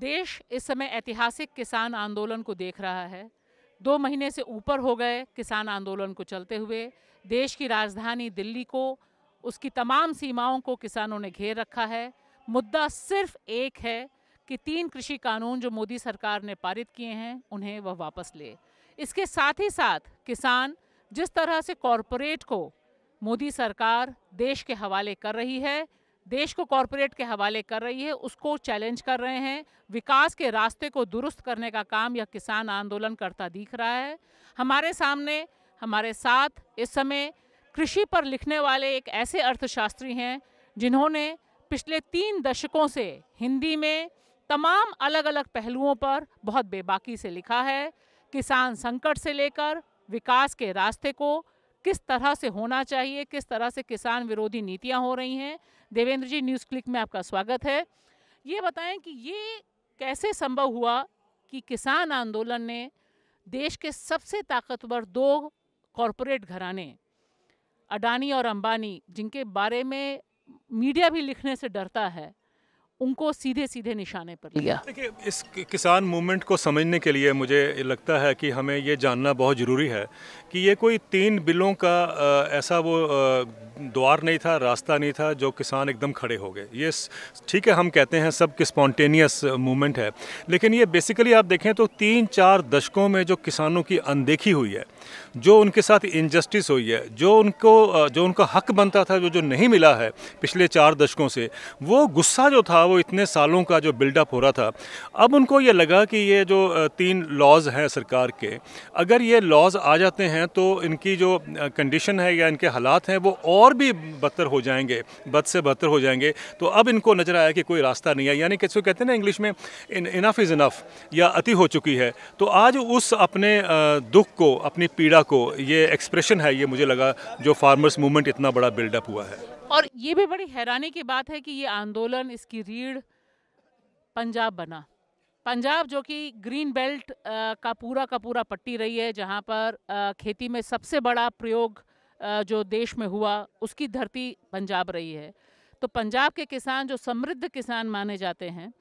देश इस समय ऐतिहासिक किसान आंदोलन को देख रहा है दो महीने से ऊपर हो गए किसान आंदोलन को चलते हुए देश की राजधानी दिल्ली को उसकी तमाम सीमाओं को किसानों ने घेर रखा है मुद्दा सिर्फ एक है कि तीन कृषि कानून जो मोदी सरकार ने पारित किए हैं उन्हें वह वापस ले इसके साथ ही साथ किसान जिस तरह से कॉरपोरेट को मोदी सरकार देश के हवाले कर रही है देश को कॉरपोरेट के हवाले कर रही है उसको चैलेंज कर रहे हैं विकास के रास्ते को दुरुस्त करने का काम यह किसान आंदोलन करता दिख रहा है हमारे सामने हमारे साथ इस समय कृषि पर लिखने वाले एक ऐसे अर्थशास्त्री हैं जिन्होंने पिछले तीन दशकों से हिंदी में तमाम अलग अलग पहलुओं पर बहुत बेबाकी से लिखा है किसान संकट से लेकर विकास के रास्ते को किस तरह से होना चाहिए किस तरह से किसान विरोधी नीतियां हो रही हैं देवेंद्र जी न्यूज़ क्लिक में आपका स्वागत है ये बताएं कि ये कैसे संभव हुआ कि किसान आंदोलन ने देश के सबसे ताकतवर दो कॉरपोरेट घराने अडानी और अंबानी जिनके बारे में मीडिया भी लिखने से डरता है उनको सीधे सीधे निशाने पर लिया देखिए इस किसान मूवमेंट को समझने के लिए मुझे लगता है कि हमें ये जानना बहुत ज़रूरी है कि ये कोई तीन बिलों का ऐसा वो द्वार नहीं था रास्ता नहीं था जो किसान एकदम खड़े हो गए ये ठीक है हम कहते हैं सब स्पॉन्टेनियस मूवमेंट है लेकिन ये बेसिकली आप देखें तो तीन चार दशकों में जो किसानों की अनदेखी हुई है जो उनके साथ इनजस्टिस हुई है जो उनको जो उनका हक बनता था जो जो नहीं मिला है पिछले चार दशकों से वो गुस्सा जो था वो इतने सालों का जो बिल्डअप हो रहा था अब उनको ये लगा कि ये जो तीन लॉज हैं सरकार के अगर ये लॉज आ जाते हैं तो इनकी जो कंडीशन है या इनके हालात हैं वो और भी बदतर हो जाएंगे बद से बदतर हो जाएंगे तो अब इनको नज़र आया कि कोई रास्ता नहीं है यानी किसको कहते हैं ना इंग्लिश में इनफ इज़ इनफ या अति हो चुकी है तो आज उस अपने दुख को अपनी पीड़ा को ये एक्सप्रेशन है ये मुझे लगा जो फार्मर्स मूवमेंट इतना बड़ा बिल्डअप हुआ है और ये भी बड़ी हैरानी की बात है कि ये आंदोलन इसकी रीढ़ पंजाब बना पंजाब जो कि ग्रीन बेल्ट का पूरा का पूरा पट्टी रही है जहाँ पर खेती में सबसे बड़ा प्रयोग जो देश में हुआ उसकी धरती पंजाब रही है तो पंजाब के किसान जो समृद्ध किसान माने जाते हैं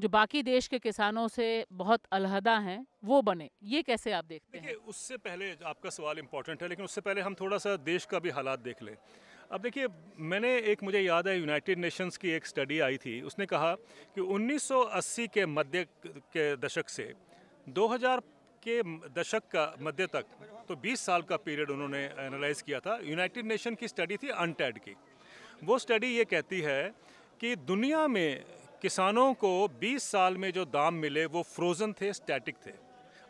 जो बाकी देश के किसानों से बहुत अलहदा हैं वो बने ये कैसे आप देखते हैं उससे पहले आपका सवाल इम्पोर्टेंट है लेकिन उससे पहले हम थोड़ा सा देश का भी हालात देख लें अब देखिए मैंने एक मुझे याद है यूनाइटेड नेशंस की एक स्टडी आई थी उसने कहा कि 1980 के मध्य के दशक से 2000 के दशक का मध्य तक तो 20 साल का पीरियड उन्होंने एनालाइज किया था यूनाइटेड नेशन की स्टडी थी अनटेड की वो स्टडी ये कहती है कि दुनिया में किसानों को 20 साल में जो दाम मिले वो फ्रोज़न थे स्टैटिक थे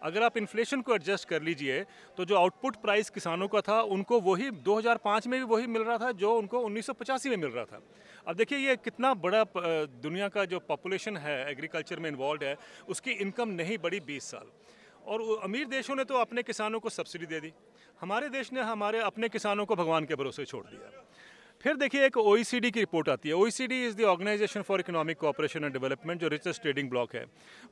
अगर आप इन्फ्लेशन को एडजस्ट कर लीजिए तो जो आउटपुट प्राइस किसानों का था उनको वही 2005 में भी वही मिल रहा था जो उनको उन्नीस में मिल रहा था अब देखिए ये कितना बड़ा दुनिया का जो पॉपुलेशन है एग्रीकल्चर में इन्वॉल्व है उसकी इनकम नहीं बढ़ी बीस साल और अमीर देशों ने तो अपने किसानों को सब्सिडी दे दी हमारे देश ने हमारे अपने किसानों को भगवान के भरोसे छोड़ दिया फिर देखिए एक ओ की रिपोर्ट आती है O C D is the organisation for economic cooperation and development जो रिचेस्ट ट्रेडिंग ब्लॉक है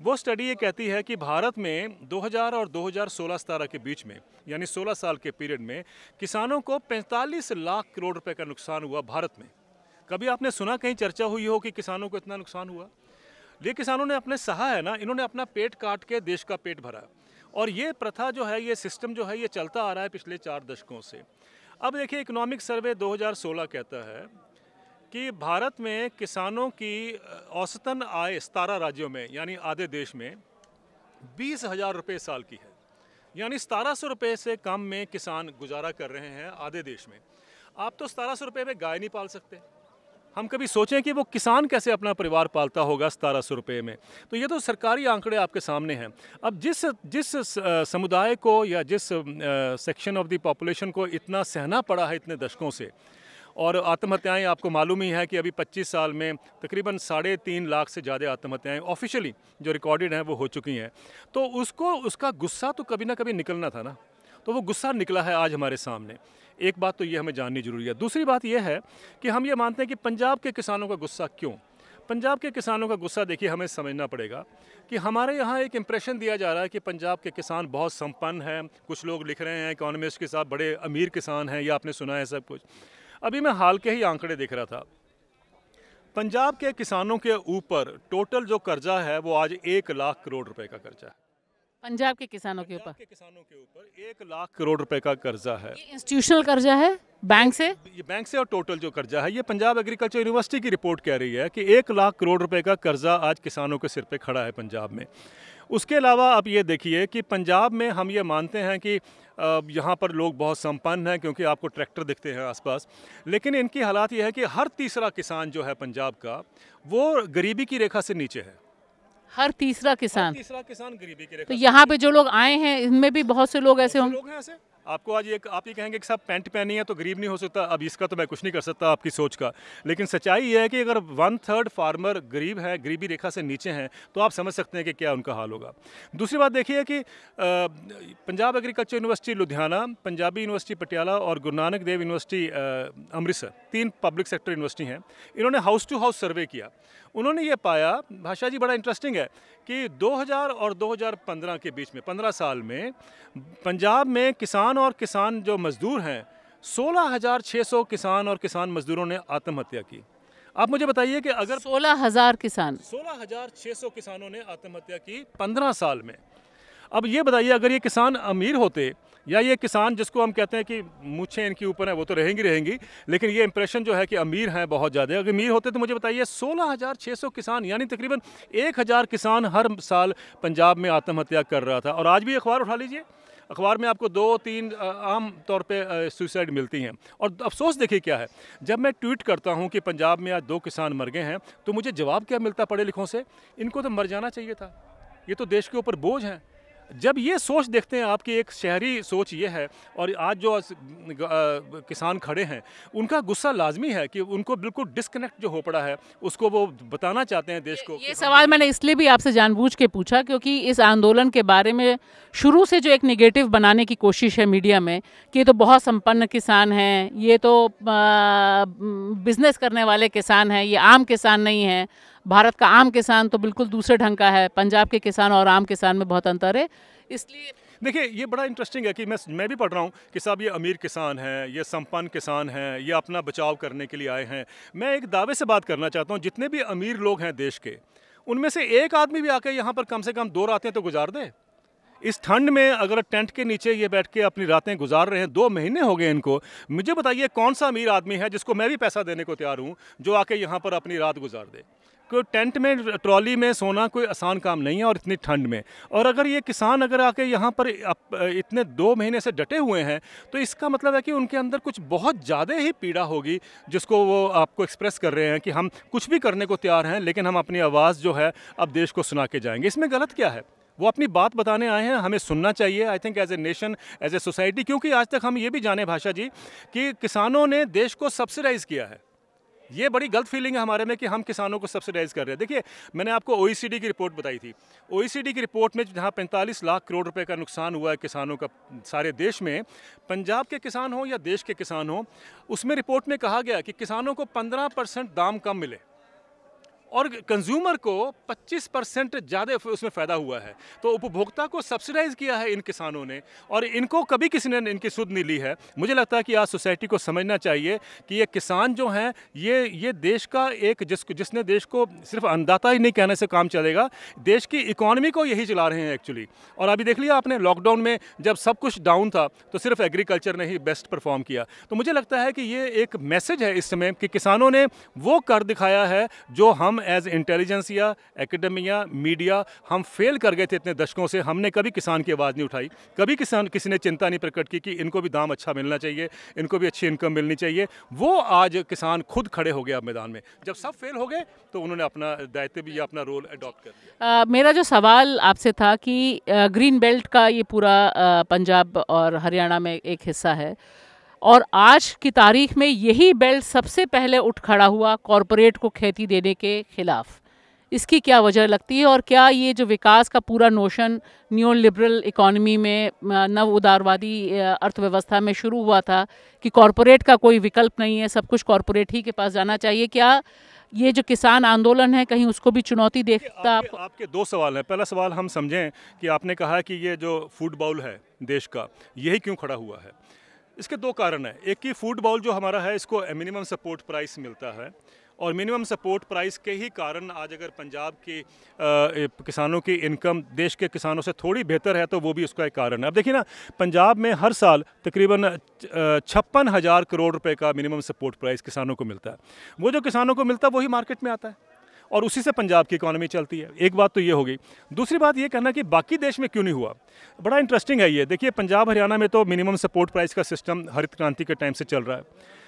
वो स्टडी ये कहती है कि भारत में 2000 और 2016 हज़ार के बीच में यानी 16 साल के पीरियड में किसानों को 45 लाख करोड़ रुपए का नुकसान हुआ भारत में कभी आपने सुना कहीं चर्चा हुई हो कि किसानों को इतना नुकसान हुआ ये किसानों ने अपने सहा है ना इन्होंने अपना पेट काट के देश का पेट भरा और ये प्रथा जो है ये सिस्टम जो है ये चलता आ रहा है पिछले चार दशकों से अब देखिए इकोनॉमिक सर्वे 2016 कहता है कि भारत में किसानों की औसतन आय सतारह राज्यों में यानी आधे देश में बीस हज़ार रुपये साल की है यानी सतारह सौ रुपये से कम में किसान गुजारा कर रहे हैं आधे देश में आप तो सतारह सौ रुपये में गाय नहीं पाल सकते हम कभी सोचें कि वो किसान कैसे अपना परिवार पालता होगा सतारह सौ रुपये में तो ये तो सरकारी आंकड़े आपके सामने हैं अब जिस जिस समुदाय को या जिस सेक्शन ऑफ द पॉपुलेशन को इतना सहना पड़ा है इतने दशकों से और आत्महत्याएं आपको मालूम ही है कि अभी 25 साल में तकरीबन साढ़े तीन लाख से ज़्यादा आत्महत्याएं ऑफिशियली जो रिकॉर्डेड हैं वो हो चुकी हैं तो उसको उसका गुस्सा तो कभी ना कभी निकलना था ना तो वो गुस्सा निकला है आज हमारे सामने एक बात तो ये हमें जाननी जरूरी है दूसरी बात यह है कि हम ये मानते हैं कि पंजाब के किसानों का गुस्सा क्यों पंजाब के किसानों का गुस्सा देखिए हमें समझना पड़ेगा कि हमारे यहाँ एक इम्प्रेशन दिया जा रहा है कि पंजाब के किसान बहुत संपन्न हैं कुछ लोग लिख रहे हैं इकोनॉमिस्ट के साथ बड़े अमीर किसान हैं या आपने सुना है सब कुछ अभी मैं हाल के ही आंकड़े देख रहा था पंजाब के किसानों के ऊपर टोटल जो कर्जा है वो आज एक लाख करोड़ रुपए का कर्जा है पंजाब के किसानों के ऊपर किसानों के ऊपर एक लाख करोड़ रुपए का कर्जा है इंस्टीट्यूशनल कर्जा है बैंक से ये बैंक से और टोटल जो कर्जा है ये पंजाब एग्रीकल्चर यूनिवर्सिटी की रिपोर्ट कह रही है कि एक लाख करोड़ रुपए का कर्जा आज किसानों के सिर पे खड़ा है पंजाब में उसके अलावा आप ये देखिए कि पंजाब में हम ये मानते हैं कि यहाँ पर लोग बहुत संपन्न हैं क्योंकि आपको ट्रैक्टर दिखते हैं आसपास लेकिन इनकी हालात ये है कि हर तीसरा किसान जो है पंजाब का वो गरीबी की रेखा से नीचे है हर तीसरा किसान तीसरा किसान गरीबी के तो यहाँ पे जो लोग आए हैं इनमें भी बहुत से लोग ऐसे होंगे आपको आज एक आप ये कहेंगे कि साहब पैंट पहनी है तो गरीब नहीं हो सकता अब इसका तो मैं कुछ नहीं कर सकता आपकी सोच का लेकिन सच्चाई ये है कि अगर वन थर्ड फार्मर गरीब है गरीबी रेखा से नीचे हैं तो आप समझ सकते हैं कि क्या उनका हाल होगा दूसरी बात देखिए कि Punjab agriculture university Ludhiana Punjabi university Patiala और गुरु नानक देव यूनिवर्सिटी अमृतसर तीन पब्लिक सेक्टर यूनिवर्सिटी हैं इन्होंने हाउस टू हाउस सर्वे किया उन्होंने ये पाया भाषा जी बड़ा इंटरेस्टिंग है कि 2000 और 2015 के बीच में 15 साल में पंजाब में किसान किसान और किसान जो मज़दूर हैं सोलह हज़ार छः सौ किसान और किसान मज़दूरों ने आत्महत्या की आप मुझे बताइए कि अगर सोलह हज़ार किसान सोलह हज़ार छः सौ किसानों ने आत्महत्या की पंद्रह साल में अब ये बताइए अगर ये किसान अमीर होते या ये किसान जिसको हम कहते हैं कि मुछे इनके ऊपर हैं वो तो रहेंगी रहेंगी लेकिन ये इंप्रेशन जो है कि अमीर हैं बहुत ज़्यादा अगर अमीर होते तो मुझे बताइए 16,600 किसान यानी तकरीबन 1,000 किसान हर साल पंजाब में आत्महत्या कर रहा था और आज भी अखबार उठा लीजिए अखबार में आपको दो तीन आम तौर पर सुसाइड मिलती हैं और अफसोस देखिए क्या है जब मैं ट्वीट करता हूँ कि पंजाब में आज दो किसान मर गए हैं तो मुझे जवाब क्या मिलता पढ़े लिखों से इनको तो मर जाना चाहिए था ये तो देश के ऊपर बोझ हैं जब ये सोच देखते हैं आपकी एक शहरी सोच ये है और आज जो किसान खड़े हैं उनका गुस्सा लाजमी है कि उनको बिल्कुल डिस्कनेक्ट जो हो पड़ा है उसको वो बताना चाहते हैं देश को ये सवाल मैंने इसलिए भी आपसे जानबूझ के पूछा क्योंकि इस आंदोलन के बारे में शुरू से जो एक निगेटिव बनाने की कोशिश है मीडिया में कि ये तो बहुत संपन्न किसान हैं ये तो बिज़नेस करने वाले किसान हैं ये आम किसान नहीं हैं भारत का आम किसान तो बिल्कुल दूसरे ढंग का है पंजाब के किसान और आम किसान में बहुत अंतर है इसलिए देखिए ये बड़ा इंटरेस्टिंग है कि मैं मैं भी पढ़ रहा हूँ कि साहब ये अमीर किसान हैं ये संपन्न किसान हैं ये अपना बचाव करने के लिए आए हैं मैं एक दावे से बात करना चाहता हूँ जितने भी अमीर लोग हैं देश के उनमें से एक आदमी भी आके यहाँ पर कम से कम दो रातें तो गुजार दे इस ठंड में अगर टेंट के नीचे ये बैठ के अपनी रातें गुजार रहे हैं दो महीने हो गए इनको मुझे बताइए कौन सा अमीर आदमी है जिसको मैं भी पैसा देने को तैयार हूँ जो आके यहाँ पर अपनी रात गुजार दे को टेंट में ट्रॉली में सोना कोई आसान काम नहीं है और इतनी ठंड में और अगर ये किसान अगर आके यहाँ पर इतने दो महीने से डटे हुए हैं तो इसका मतलब है कि उनके अंदर कुछ बहुत ज़्यादा ही पीड़ा होगी जिसको वो आपको एक्सप्रेस कर रहे हैं कि हम कुछ भी करने को तैयार हैं लेकिन हम अपनी आवाज़ जो है अब देश को सुना के जाएंगे इसमें गलत क्या है वो अपनी बात बताने आए हैं हमें सुनना चाहिए I think as a nation as a society क्योंकि आज तक हम ये भी जाने भाषा जी कि किसानों ने देश को सब्सिडाइज़ किया है ये बड़ी गलत फीलिंग है हमारे में कि हम किसानों को सब्सिडाइज़ कर रहे हैं देखिए मैंने आपको ओ की रिपोर्ट बताई थी ओ की रिपोर्ट में जहाँ पैंतालीस लाख करोड़ रुपये का नुकसान हुआ है किसानों का सारे देश में पंजाब के किसान हों या देश के किसान हों उसमें रिपोर्ट में कहा गया कि किसानों को पंद्रह दाम कम मिले और कंज्यूमर को 25 परसेंट ज़्यादा उसमें फ़ायदा हुआ है तो उपभोक्ता को सब्सिडाइज़ किया है इन किसानों ने और इनको कभी किसी ने इनकी सुध नहीं ली है मुझे लगता है कि आज सोसाइटी को समझना चाहिए कि ये किसान जो हैं ये ये देश का एक जिस जिसने देश को सिर्फ अनदाता ही नहीं कहने से काम चलेगा देश की इकोनॉमी को यही चला रहे हैं एक्चुअली और अभी देख लिया आपने लॉकडाउन में जब सब कुछ डाउन था तो सिर्फ एग्रीकल्चर ने ही बेस्ट परफॉर्म किया तो मुझे लगता है कि ये एक मैसेज है इस समय कि किसानों ने वो कर दिखाया है जो हम एज इंटेलिजेंसिया एकेडमिया मीडिया हम फेल कर गए थे इतने दशकों से हमने कभी किसान की आवाज़ नहीं उठाई कभी किसान किसी ने चिंता नहीं प्रकट की कि इनको भी दाम अच्छा मिलना चाहिए इनको भी अच्छी इनकम मिलनी चाहिए वो आज किसान खुद खड़े हो गए अब मैदान में जब सब फेल हो गए तो उन्होंने अपना दायित्व भी या अपना रोल अडॉप्ट कर दिया मेरा जो सवाल आपसे था कि ग्रीन बेल्ट का ये पूरा पंजाब और हरियाणा में एक हिस्सा है और आज की तारीख में यही बेल्ट सबसे पहले उठ खड़ा हुआ कॉरपोरेट को खेती देने के खिलाफ इसकी क्या वजह लगती है और क्या ये जो विकास का पूरा नोशन न्यू लिबरल इकोनॉमी में नव उदारवादी अर्थव्यवस्था में शुरू हुआ था कि कॉरपोरेट का कोई विकल्प नहीं है सब कुछ कॉरपोरेट ही के पास जाना चाहिए क्या ये जो किसान आंदोलन है कहीं उसको भी चुनौती देखता आपके, आपके दो सवाल हैं पहला सवाल हम समझें कि आपने कहा कि ये जो फूड बाउल है देश का यही क्यों खड़ा हुआ है इसके दो कारण हैं एक कि फूड जो हमारा है इसको मिनिमम सपोर्ट प्राइस मिलता है और मिनिमम सपोर्ट प्राइस के ही कारण आज अगर पंजाब के किसानों की इनकम देश के किसानों से थोड़ी बेहतर है तो वो भी उसका एक कारण है अब देखिए ना पंजाब में हर साल तकरीबन छप्पन हज़ार करोड़ रुपए का मिनिमम सपोर्ट प्राइस किसानों को मिलता है वो जो किसानों को मिलता है वही मार्केट में आता है और उसी से पंजाब की इकोनॉमी चलती है एक बात तो ये हो गई दूसरी बात ये कहना कि बाकी देश में क्यों नहीं हुआ बड़ा इंटरेस्टिंग है ये देखिए पंजाब हरियाणा में तो मिनिमम सपोर्ट प्राइस का सिस्टम हरित क्रांति के टाइम से चल रहा है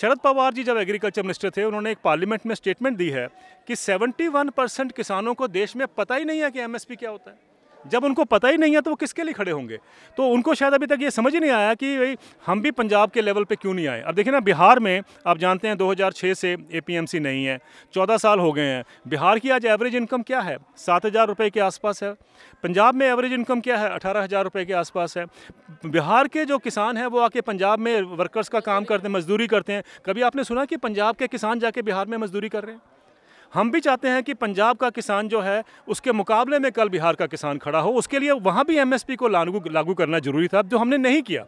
शरद पवार जी जब एग्रीकल्चर मिनिस्टर थे उन्होंने एक पार्लियामेंट में स्टेटमेंट दी है कि 71 परसेंट किसानों को देश में पता ही नहीं है कि एमएसपी क्या होता है जब उनको पता ही नहीं है तो वो किसके लिए खड़े होंगे तो उनको शायद अभी तक ये समझ ही नहीं आया कि भाई हम भी पंजाब के लेवल पे क्यों नहीं आए अब देखिए ना बिहार में आप जानते हैं 2006 से एपीएमसी नहीं है 14 साल हो गए हैं बिहार की आज एवरेज इनकम क्या है सात हज़ार रुपये के आसपास है पंजाब में एवरेज इनकम क्या है अठारह हज़ार रुपये के आसपास है बिहार के जो किसान हैं वो आके पंजाब में वर्कर्स का काम करते हैं मजदूरी करते हैं कभी आपने सुना कि पंजाब के किसान जाके बिहार में मजदूरी कर रहे हैं हम भी चाहते हैं कि पंजाब का किसान जो है उसके मुकाबले में कल बिहार का किसान खड़ा हो उसके लिए वहाँ भी एम को लागू लागू करना ज़रूरी था जो हमने नहीं किया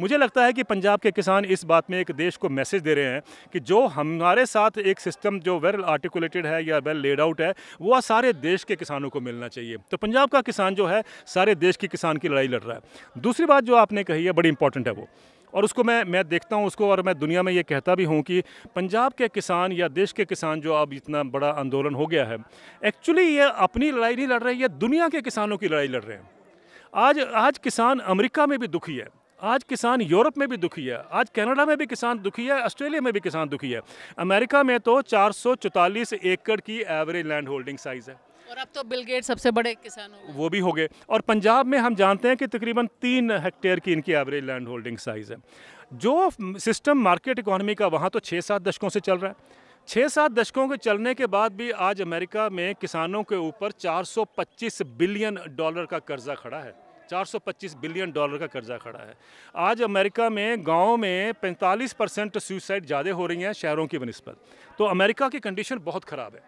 मुझे लगता है कि पंजाब के किसान इस बात में एक देश को मैसेज दे रहे हैं कि जो हमारे साथ एक सिस्टम जो वेल आर्टिकुलेटेड है या वेल लेड आउट है वो सारे देश के किसानों को मिलना चाहिए तो पंजाब का किसान जो है सारे देश के किसान की लड़ाई लड़ रहा है दूसरी बात जो आपने कही है बड़ी इंपॉर्टेंट है वो और उसको मैं मैं देखता हूँ उसको और मैं दुनिया में ये कहता भी हूँ कि पंजाब के किसान या देश के किसान जो अब इतना बड़ा आंदोलन हो गया है एक्चुअली ये अपनी लड़ाई नहीं लड़ रहे ये दुनिया के किसानों की लड़ाई लड़ रहे हैं आज आज किसान अमेरिका में भी दुखी है आज किसान यूरोप में भी दुखी है आज कनाडा में भी किसान दुखी है ऑस्ट्रेलिया में भी किसान दुखी है अमेरिका में तो चार एकड़ की एवरेज लैंड होल्डिंग साइज़ है और अब तो बिल गेट सबसे बड़े किसान हो वो भी हो गए और पंजाब में हम जानते हैं कि तकरीबन तीन हेक्टेयर की इनकी एवरेज लैंड होल्डिंग साइज़ है जो सिस्टम मार्केट इकोनॉमी का वहाँ तो छः सात दशकों से चल रहा है छः सात दशकों के चलने के बाद भी आज अमेरिका में किसानों के ऊपर 425 बिलियन डॉलर का कर्जा खड़ा है 425 बिलियन डॉलर का कर्जा खड़ा है आज अमेरिका में गाँव में 45 परसेंट सुसाइड ज़्यादा हो रही हैं शहरों की बनस्पत तो अमेरिका की कंडीशन बहुत ख़राब है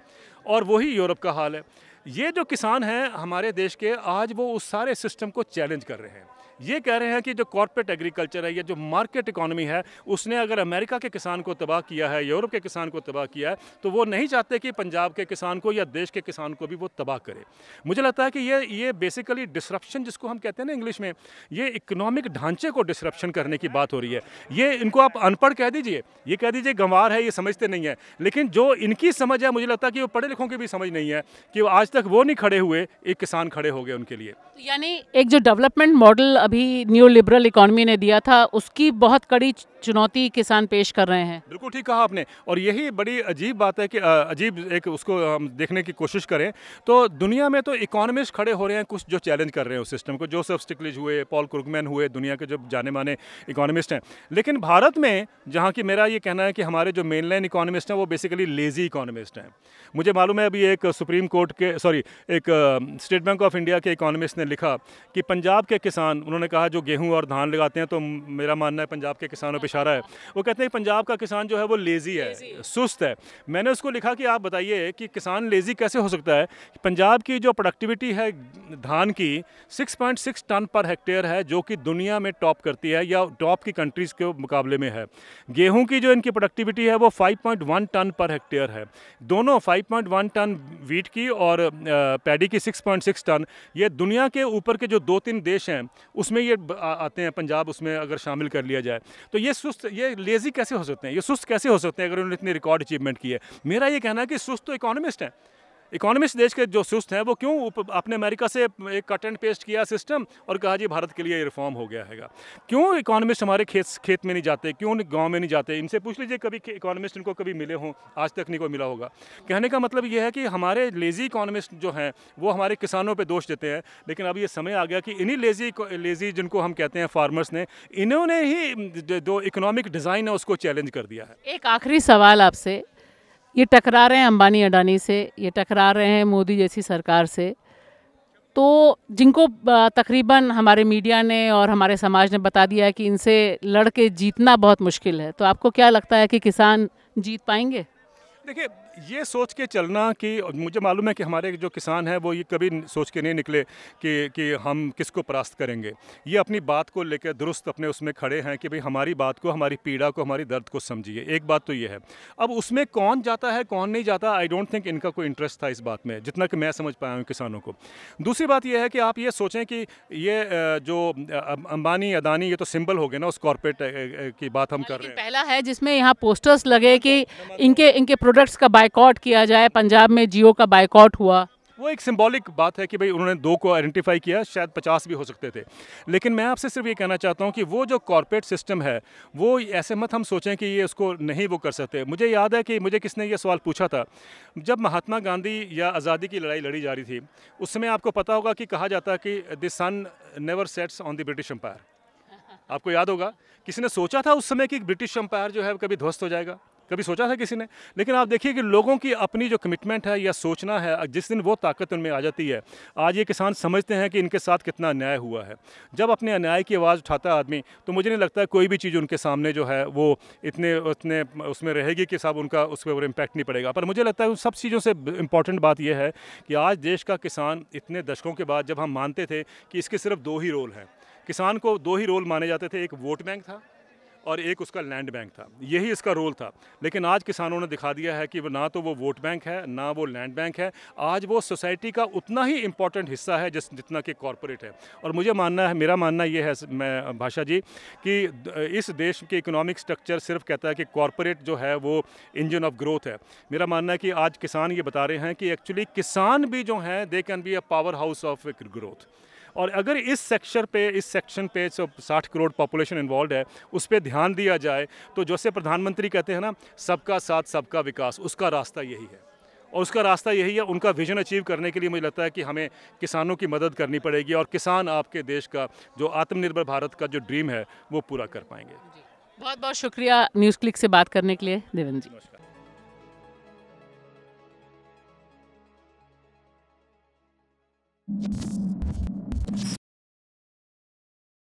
और वही यूरोप का हाल है ये जो किसान हैं हमारे देश के आज वो उस सारे सिस्टम को चैलेंज कर रहे हैं ये कह रहे हैं कि जो कॉरपोरेट एग्रीकल्चर है या जो मार्केट इकोनॉमी है उसने अगर अमेरिका के किसान को तबाह किया है यूरोप के किसान को तबाह किया है तो वो नहीं चाहते कि पंजाब के किसान को या देश के किसान को भी वो तबाह करे मुझे लगता है कि ये ये बेसिकली डिसरप्शन जिसको हम कहते हैं ना इंग्लिश में ये इकोनॉमिक ढांचे को डिसरप्शन करने की बात हो रही है ये इनको आप अनपढ़ कह दीजिए ये कह दीजिए गंवार है ये समझते नहीं है लेकिन जो इनकी समझ है मुझे लगता है कि वो पढ़े लिखों की भी समझ नहीं है कि आज तक वो नहीं खड़े हुए एक किसान खड़े हो गए उनके लिए तो यानी एक जो डेवलपमेंट मॉडल अभी न्यू लिबरल इकोनॉमी ने दिया था उसकी बहुत कड़ी चुनौती किसान पेश कर रहे हैं बिल्कुल ठीक कहा आपने और यही बड़ी अजीब बात है कि अजीब एक उसको हम देखने की कोशिश करें तो दुनिया में तो इकोनॉमिस्ट खड़े हो रहे हैं कुछ जो चैलेंज कर रहे हैं उस सिस्टम को जोसेफ स्टिकलिज हुए पॉल क्रुगमैन हुए दुनिया के जो जाने माने इकोनॉमिस्ट हैं लेकिन भारत में जहाँ की मेरा ये कहना है कि हमारे जो मेनलाइन इकोनॉमिस्ट हैं वो बेसिकली लेज़ी इकोनॉमिस्ट हैं मुझे मालूम है अभी एक सुप्रीम कोर्ट के सॉरी एक स्टेट बैंक ऑफ इंडिया के इकोनॉमिस्ट ने लिखा कि पंजाब के किसान उन्होंने कहा जो गेहूं और धान लगाते हैं तो मेरा मानना है पंजाब के किसानों पर इशारा है वो कहते हैं पंजाब का किसान जो है वो लेज़ी है सुस्त है मैंने उसको लिखा कि आप बताइए कि किसान लेज़ी कैसे हो सकता है पंजाब की जो प्रोडक्टिविटी है धान की 6.6 टन पर हेक्टेयर है जो कि दुनिया में टॉप करती है या टॉप की कंट्रीज़ के मुकाबले में है गेहूँ की जो इनकी प्रोडक्टिविटी है वो फाइव टन पर हेक्टेयर है दोनों फाइव टन वीट की और पैडी की सिक्स टन ये दुनिया के ऊपर के जो दो तीन देश हैं उस उसमें ये आते हैं पंजाब उसमें अगर शामिल कर लिया जाए तो ये सुस्त ये लेज़ी कैसे हो सकते हैं ये सुस्त कैसे हो सकते हैं अगर उन्होंने इतनी रिकॉर्ड अचीवमेंट की है मेरा ये कहना है कि सुस्त तो इकोनॉमिस्ट हैं इकोनॉमिस्ट देश के जो सुस्त हैं वो क्यों अपने अमेरिका से एक कट एंड पेस्ट किया सिस्टम और कहा जी भारत के लिए रिफॉर्म हो गया हैगा क्यों इकोनॉमिस्ट हमारे खेत खेत में नहीं जाते क्यों गाँव में नहीं जाते इनसे पूछ लीजिए कभी इकोनॉमिस्ट इनको कभी मिले हों आज तक नहीं को मिला होगा कहने का मतलब ये है कि हमारे लेज़ी इकोनॉमिस्ट जो हैं वो हमारे किसानों पर दोष देते हैं लेकिन अब ये समय आ गया कि इन्हीं लेज़ी लेज़ी जिनको हम कहते हैं फार्मर्स ने इन्होंने ही जो इकोनॉमिक डिज़ाइन है उसको चैलेंज कर दिया है एक आखिरी सवाल आपसे ये टकरा रहे हैं अंबानी अडानी से ये टकरा रहे हैं मोदी जैसी सरकार से तो जिनको तकरीबन हमारे मीडिया ने और हमारे समाज ने बता दिया है कि इनसे लड़के जीतना बहुत मुश्किल है तो आपको क्या लगता है कि किसान जीत पाएंगे देखिए ये सोच के चलना कि मुझे मालूम है कि हमारे जो किसान हैं वो ये कभी सोच के नहीं निकले कि कि हम किसको परास्त करेंगे ये अपनी बात को लेकर दुरुस्त अपने उसमें खड़े हैं कि भाई हमारी बात को हमारी पीड़ा को हमारी दर्द को समझिए एक बात तो ये है अब उसमें कौन जाता है कौन नहीं जाता आई डोंट थिंक इनका कोई इंटरेस्ट था इस बात में जितना कि मैं समझ पाया हूँ किसानों को दूसरी बात यह है कि आप ये सोचें कि ये जो अंबानी अदानी ये तो सिंबल हो गए ना उस कॉरपोरेट की बात हम हाँ, कर रहे हैं पहला है जिसमें यहाँ पोस्टर्स लगे कि इनके इनके प्रोडक्ट्स का बाइकआउट किया जाए पंजाब में जियो का बाइकआउट हुआ वो एक सिंबॉलिक बात है कि भाई उन्होंने दो को आइडेंटिफाई किया शायद पचास भी हो सकते थे लेकिन मैं आपसे सिर्फ ये कहना चाहता हूँ कि वो जो कॉरपोरेट सिस्टम है वो ऐसे मत हम सोचें कि ये उसको नहीं वो कर सकते मुझे याद है कि मुझे किसने ये सवाल पूछा था जब महात्मा गांधी या आज़ादी की लड़ाई लड़ी जा रही थी उस समय आपको पता होगा कि कहा जाता कि the sun never sets on the British Empire आपको याद होगा किसी ने सोचा था उस समय कि ब्रिटिश एम्पायर जो है कभी ध्वस्त हो जाएगा कभी सोचा था किसी ने लेकिन आप देखिए कि लोगों की अपनी जो कमिटमेंट है या सोचना है जिस दिन वो ताकत उनमें आ जाती है आज ये किसान समझते हैं कि इनके साथ कितना अन्याय हुआ है जब अपने अन्याय की आवाज़ उठाता है आदमी तो मुझे नहीं लगता कोई भी चीज़ उनके सामने जो है वो इतने उतने उसमें रहेगी कि साहब उनका उस पर इम्पैक्ट नहीं पड़ेगा पर मुझे लगता है उन सब चीज़ों से इंपॉर्टेंट बात यह है कि आज देश का किसान इतने दशकों के बाद जब हम मानते थे कि इसके सिर्फ दो ही रोल हैं किसान को दो ही रोल माने जाते थे एक वोट बैंक था और एक उसका लैंड बैंक था यही इसका रोल था लेकिन आज किसानों ने दिखा दिया है कि ना तो वो वोट बैंक है ना वो लैंड बैंक है आज वो सोसाइटी का उतना ही इम्पोर्टेंट हिस्सा है जिस जितना कि कॉरपोरेट है और मुझे मानना है मेरा मानना ये है मैं भाषा जी कि इस देश के इकोनॉमिक स्ट्रक्चर सिर्फ कहता है कि कॉरपोरेट जो है वो इंजन ऑफ ग्रोथ है मेरा मानना है कि आज किसान ये बता रहे हैं कि एक्चुअली किसान भी जो हैं they can be a powerhouse of growth और अगर इस सेक्शन पे इस सेक्शन पे जो साठ करोड़ पॉपुलेशन इन्वॉल्व है उस पर ध्यान ध्यान दिया जाए तो जैसे प्रधानमंत्री कहते हैं ना सबका साथ सबका विकास उसका रास्ता यही है और उसका रास्ता यही है उनका विजन अचीव करने के लिए मुझे लगता है कि हमें किसानों की मदद करनी पड़ेगी और किसान आपके देश का जो आत्मनिर्भर भारत का जो ड्रीम है वो पूरा कर पाएंगे बहुत बहुत शुक्रिया न्यूज़ क्लिक से बात करने के लिए देवेंद्र जी you